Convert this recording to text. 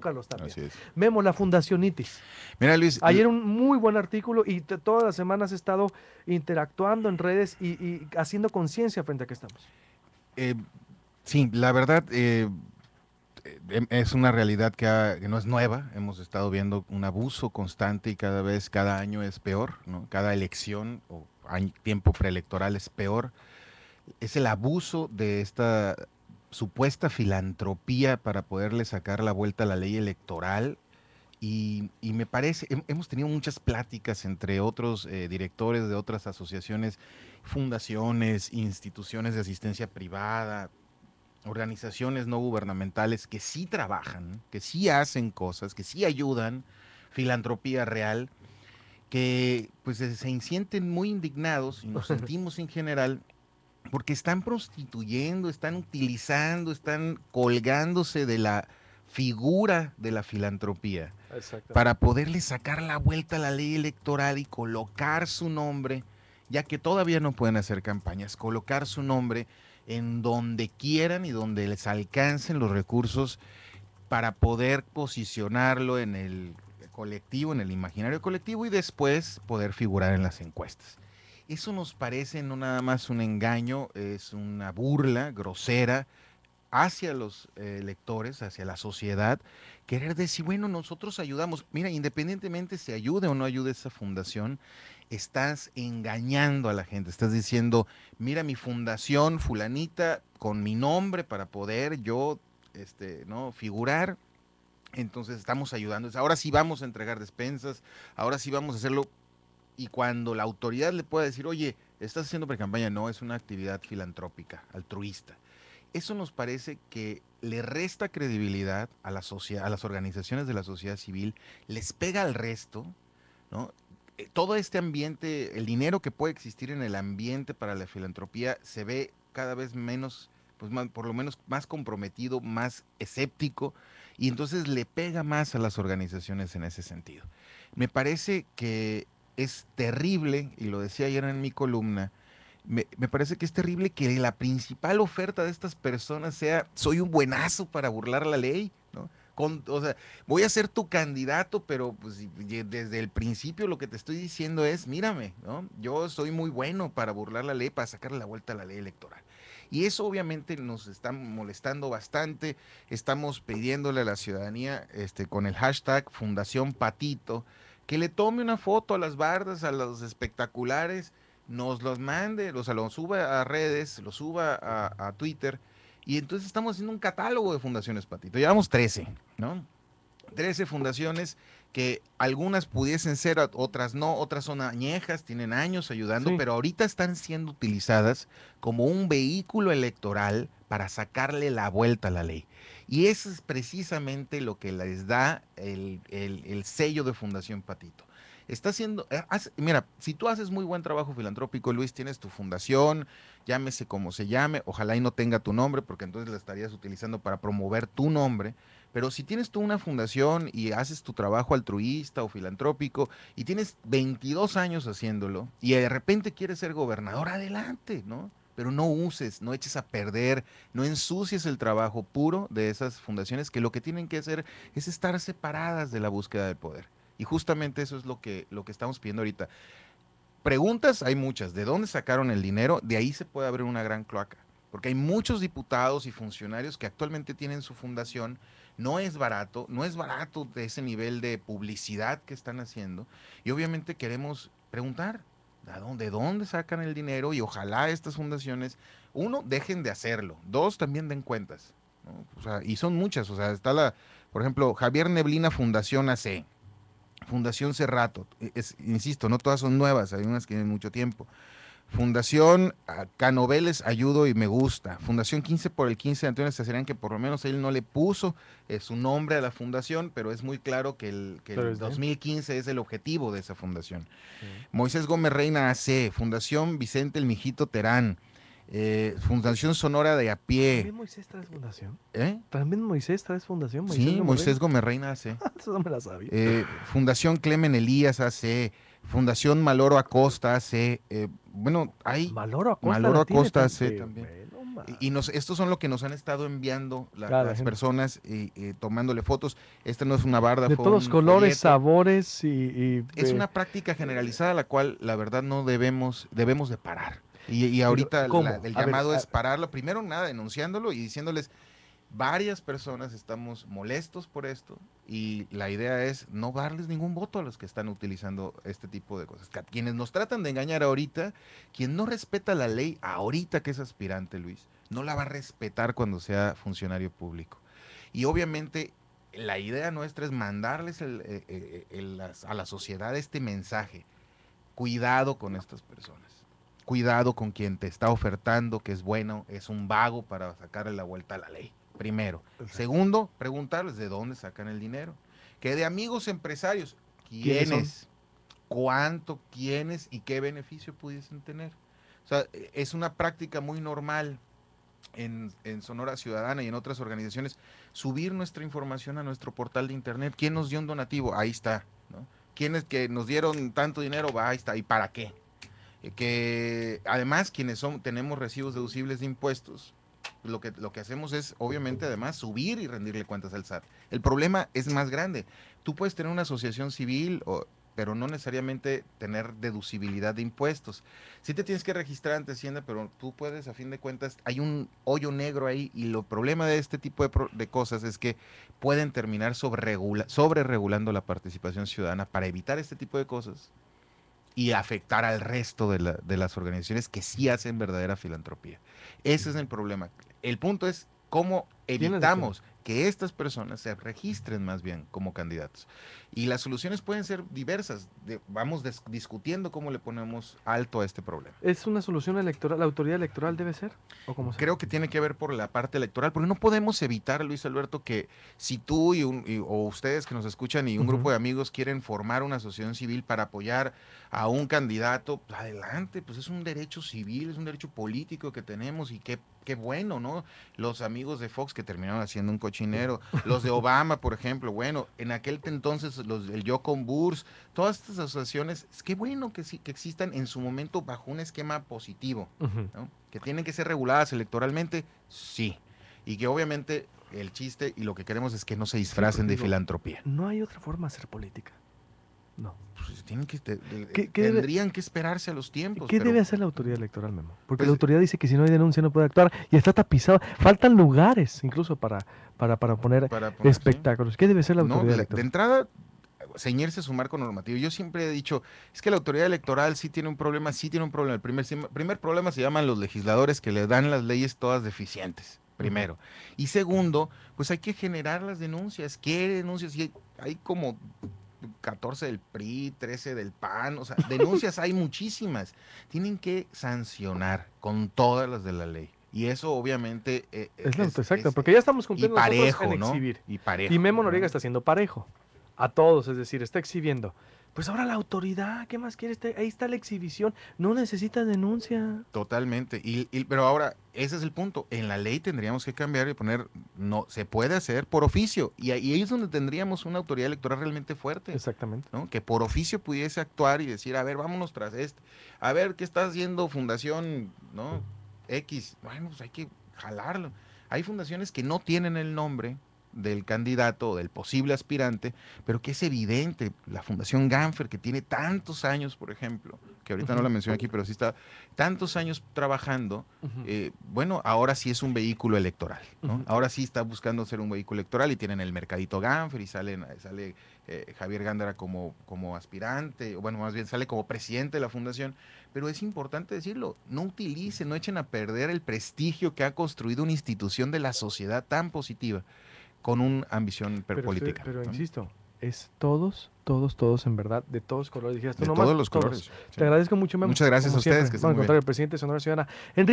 Carlos también. Así es. Memo, la Fundación Itis. Mira, Luis. Ayer un muy buen artículo y todas las semanas he estado interactuando en redes y, haciendo conciencia frente a que estamos. Eh, sí, la verdad. Eh, eh, em, es una realidad que, no es nueva. Hemos estado viendo un abuso constante y cada vez, cada año es peor, ¿no? Cada elección o tiempo preelectoral es peor. Es el abuso de esta supuesta filantropía para poderle sacar la vuelta a la ley electoral. Y, me parece, hemos tenido muchas pláticas entre otros eh, directores de otras asociaciones, fundaciones, instituciones de asistencia privada, organizaciones no gubernamentales que sí trabajan, que sí hacen cosas, que sí ayudan, filantropía real, que pues se sienten muy indignados y nos sentimos en general porque están prostituyendo, están utilizando, están colgándose de la figura de la filantropía para poderle sacar la vuelta a la ley electoral y colocar su nombre, ya que todavía no pueden hacer campañas, colocar su nombre en donde quieran y donde les alcancen los recursos para poder posicionarlo en el colectivo, en el imaginario colectivo y después poder figurar en las encuestas. Eso nos parece no nada más un engaño, es una burla grosera hacia los eh, lectores, hacia la sociedad, querer decir, bueno, nosotros ayudamos. Mira, independientemente si ayude o no ayude esa fundación, estás engañando a la gente, estás diciendo, mira mi fundación fulanita con mi nombre para poder yo este, ¿no? figurar. Entonces estamos ayudando. Ahora sí vamos a entregar despensas, ahora sí vamos a hacerlo y cuando la autoridad le pueda decir, oye, estás haciendo pre-campaña, no, es una actividad filantrópica, altruista. Eso nos parece que le resta credibilidad a, la a las organizaciones de la sociedad civil, les pega al resto, ¿no? Eh, todo este ambiente, el dinero que puede existir en el ambiente para la filantropía se ve cada vez menos, pues por lo menos más comprometido, más escéptico, y entonces le pega más a las organizaciones en ese sentido. Me parece que es terrible, y lo decía ayer en mi columna, me, parece que es terrible que la principal oferta de estas personas sea, soy un buenazo para burlar la ley, ¿no? o sea, voy a ser tu candidato, pero pues, desde el principio lo que te estoy diciendo es, mírame, ¿no? Yo soy muy bueno para burlar la ley, para sacarle la vuelta a la ley electoral. Y eso obviamente nos está molestando bastante. Estamos pidiéndole a la ciudadanía, este, con el hashtag Fundación Patito, que le tome una foto a las bardas, a los espectaculares, nos los mande, los sea, suba a redes, lo suba a, Twitter. Y entonces estamos haciendo un catálogo de fundaciones, Patito. Llevamos 13, ¿no? 13 fundaciones que algunas pudiesen ser, otras no, otras son añejas, tienen años ayudando, pero ahorita están siendo utilizadas como un vehículo electoral para sacarle la vuelta a la ley. Y eso es precisamente lo que les da el, el, sello de Fundación Patito. Está haciendo, eh, mira, si tú haces muy buen trabajo filantrópico, Luis, tienes tu fundación, llámese como se llame, ojalá y no tenga tu nombre, porque entonces la estarías utilizando para promover tu nombre. Pero si tienes tú una fundación y haces tu trabajo altruista o filantrópico y tienes 22 años haciéndolo y de repente quieres ser gobernador, adelante, ¿no? pero no uses, no eches a perder, no ensucies el trabajo puro de esas fundaciones que lo que tienen que hacer es estar separadas de la búsqueda del poder. Y justamente eso es lo que, lo que estamos pidiendo ahorita. Preguntas hay muchas, ¿de dónde sacaron el dinero? De ahí se puede abrir una gran cloaca, porque hay muchos diputados y funcionarios que actualmente tienen su fundación, no es barato, no es barato de ese nivel de publicidad que están haciendo, y obviamente queremos preguntar, ¿De dónde sacan el dinero? Y ojalá estas fundaciones, uno, dejen de hacerlo. Dos, también den cuentas. y son muchas. O sea, está la, por ejemplo, Javier Neblina Fundación AC, Fundación Cerrato. insisto, no todas son nuevas, hay unas que tienen mucho tiempo. Fundación ah, Canoveles Ayudo y Me Gusta. Fundación 15 por el 15 de Antonio Estacerán, que por lo menos él no le puso eh, su nombre a la fundación, pero es muy claro que el, 2015 es el objetivo de esa fundación. Moisés Gómez Reina AC, Fundación Vicente El Mijito Terán. Eh, fundación Sonora de a pie. ¿También Moisés trae fundación? ¿Eh? ¿También Moisés traes fundación? sí, Moisés Gómez Reina AC Eso no me la sabía. Eh, fundación Clemen Elías AC Fundación Maloro Acosta hace, eh, bueno, hay Maloro Acosta, Maloro también. y nos, estos son lo que nos han estado enviando las personas y tomándole fotos. Esta no es una barda. De todos colores, sabores y... es una práctica generalizada la cual la verdad no debemos, debemos de parar. Y, ahorita el llamado es pararlo. Primero nada, denunciándolo y diciéndoles, Varias personas estamos molestos por esto y la idea es no darles ningún voto a los que están utilizando este tipo de cosas. Quienes nos tratan de engañar ahorita, quien no respeta la ley ahorita que es aspirante, Luis, no la va a respetar cuando sea funcionario público. Y obviamente la idea nuestra es mandarles eh, eh, a la sociedad este mensaje. Cuidado con estas personas. Cuidado con quien te está ofertando que es bueno, es un vago para sacarle la vuelta a la ley primero. Segundo, preguntarles de dónde sacan el dinero. Que de amigos empresarios, ¿quiénes? ¿Cuánto? ¿Quiénes? ¿Y qué beneficio pudiesen tener? O sea, e, es una práctica muy normal en, Sonora Ciudadana y en otras organizaciones subir nuestra información a nuestro portal de internet. ¿Quién nos dio un donativo? Ahí está. ¿Quiénes que nos dieron tanto dinero? ahí está. ¿Y para qué? Eh, que además quienes son, tenemos recibos deducibles de impuestos, lo que, lo que hacemos es, obviamente, además, subir y rendirle cuentas al SAT. El problema es más grande. Tú puedes tener una asociación civil pero no necesariamente tener deducibilidad de impuestos. Sí te tienes que registrar ante Hacienda, pero tú puedes, a fin de cuentas, hay un hoyo negro ahí y lo problema de este tipo de, cosas es que pueden terminar sobre, regulando la participación ciudadana para evitar este tipo de cosas y afectar al resto de, de las organizaciones que sí hacen verdadera filantropía. Ese es el problema el punto es cómo evitamos que estas personas se registren más bien como candidatos. Y las soluciones pueden ser diversas. vamos discutiendo cómo le ponemos alto a este problema. ¿Es una solución electoral? ¿La autoridad electoral debe ser? ¿O cómo Creo que tiene que ver por la parte electoral, porque no podemos evitar, Luis Alberto, que si tú y, un, o ustedes que nos escuchan y un grupo de amigos quieren formar una asociación civil para apoyar a un candidato, pues, adelante, pues es un derecho civil, es un derecho político que tenemos y que qué bueno, ¿no? Los amigos de Fox que terminaron haciendo un cochinero, los de Obama, por ejemplo, bueno, en aquel entonces los del Yo con Burs, todas estas asociaciones, es qué bueno que sí que existan en su momento bajo un esquema positivo, ¿no? Que tienen que ser reguladas electoralmente, sí. Y que obviamente el chiste y lo que queremos es que no se disfracen de filantropía. No hay otra forma de hacer política. No. Pues, tienen que, tendrían que esperarse a los tiempos. ¿Qué debe hacer la autoridad electoral, Memo? Porque pues, la autoridad dice que si no hay denuncia no puede actuar y está tapizado. Faltan lugares incluso para, para, poner, espectáculos. ¿Qué debe hacer la autoridad electoral? De entrada, ceñirse a su marco normativo. Yo siempre he dicho, es que la autoridad electoral sí tiene un problema, sí tiene un problema. El primer, primer problema se llaman los legisladores que le dan las leyes todas deficientes primero. Y segundo, pues hay que generar las denuncias. ¿Qué denuncias? hay como 14 del PRI, 13 del PAN, o sea, denuncias hay muchísimas. Tienen que sancionar con todas las de la ley. Y eso obviamente e, e, es, exacto, porque ya estamos cumpliendo y parejo, ¿no? exhibir. Y parejo. Y Memo Noriega está haciendo parejo a todos, es decir, está exhibiendo pues ahora la autoridad, ¿qué más quieres? Este? Ahí está la exhibición, no necesita denuncia. Totalmente, y, pero ahora, ese es el punto, en la ley tendríamos que cambiar y poner, no, se puede hacer por oficio, y ahí es donde tendríamos una autoridad electoral realmente fuerte. Exactamente. Que por oficio pudiese actuar y decir, a ver, vámonos tras este, a ver, ¿qué está haciendo Fundación, no? X, bueno, pues hay que jalarlo. Hay fundaciones que no tienen el nombre, del candidato, o del posible aspirante, pero que es evidente, la Fundación Ganfer, que tiene tantos años, por ejemplo, que ahorita no la mencioné aquí, pero sí está tantos años trabajando, eh, bueno, ahora sí es un vehículo electoral, ¿no? Ahora sí está buscando ser un vehículo electoral y tienen el mercadito Ganfer y salen, sale eh, Javier Gándara como, como aspirante, o bueno, más bien sale como presidente de la Fundación, pero es importante decirlo, no utilicen, no echen a perder el prestigio que ha construido una institución de la sociedad tan positiva con una ambición pero, política. Pero, insisto, es todos, todos, todos en verdad, de todos colores. de todos los colores. Te agradezco mucho, Muchas gracias a ustedes. Que el presidente de Sonora Ciudadana. Enrique